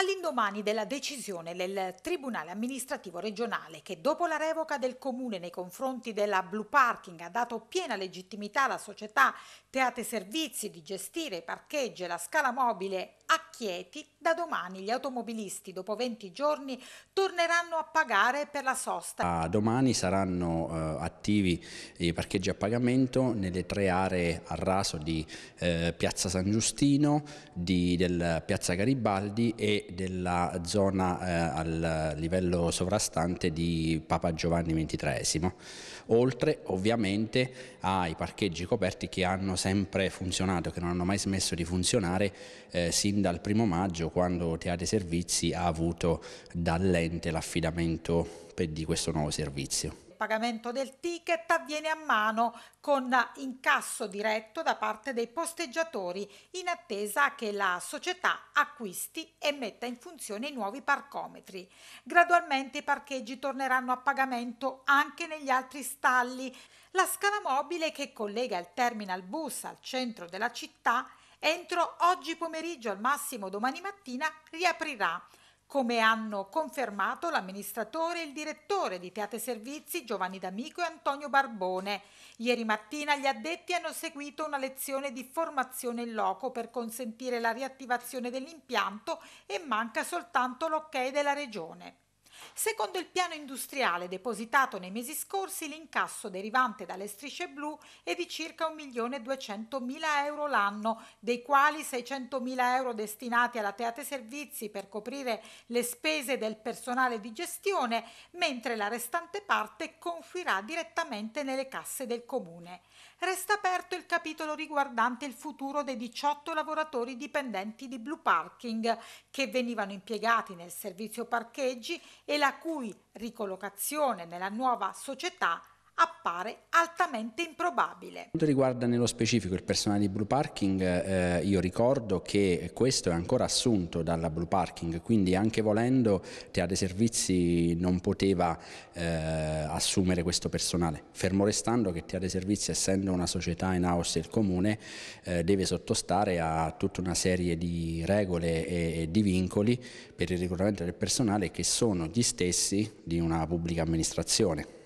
All'indomani della decisione del Tribunale amministrativo regionale che dopo la revoca del comune nei confronti della Blue Parking ha dato piena legittimità alla società Teate Servizi di gestire i parcheggi e la scala mobile Chieti, da domani gli automobilisti dopo 20 giorni torneranno a pagare per la sosta. A domani saranno eh, attivi i parcheggi a pagamento nelle tre aree a raso di eh, Piazza San Giustino, di, del Piazza Garibaldi e della zona eh, al livello sovrastante di Papa Giovanni XXIII, oltre ovviamente ai parcheggi coperti che hanno sempre funzionato, che non hanno mai smesso di funzionare eh, sin dal dal primo maggio quando Teatri Servizi ha avuto dall'ente l'affidamento di questo nuovo servizio. Il pagamento del ticket avviene a mano con incasso diretto da parte dei posteggiatori in attesa che la società acquisti e metta in funzione i nuovi parcometri. Gradualmente i parcheggi torneranno a pagamento anche negli altri stalli. La scala mobile che collega il terminal bus al centro della città Entro oggi pomeriggio, al massimo domani mattina, riaprirà, come hanno confermato l'amministratore e il direttore di Teate Servizi Giovanni D'Amico e Antonio Barbone. Ieri mattina gli addetti hanno seguito una lezione di formazione in loco per consentire la riattivazione dell'impianto e manca soltanto l'ok della Regione. Secondo il piano industriale depositato nei mesi scorsi, l'incasso derivante dalle strisce blu è di circa 1.200.000 euro l'anno, dei quali 600.000 euro destinati alla teate servizi per coprire le spese del personale di gestione, mentre la restante parte confluirà direttamente nelle casse del comune. Resta aperto il capitolo riguardante il futuro dei 18 lavoratori dipendenti di Blue Parking che venivano impiegati nel servizio parcheggi e la cui ricollocazione nella nuova società appare altamente improbabile. Per quanto riguarda nello specifico il personale di Blue Parking, eh, io ricordo che questo è ancora assunto dalla Blue Parking, quindi anche volendo Teatro Teatri Servizi non poteva eh, assumere questo personale, fermo restando che Teatro Teatri Servizi essendo una società in house del comune eh, deve sottostare a tutta una serie di regole e, e di vincoli per il reclutamento del personale che sono gli stessi di una pubblica amministrazione.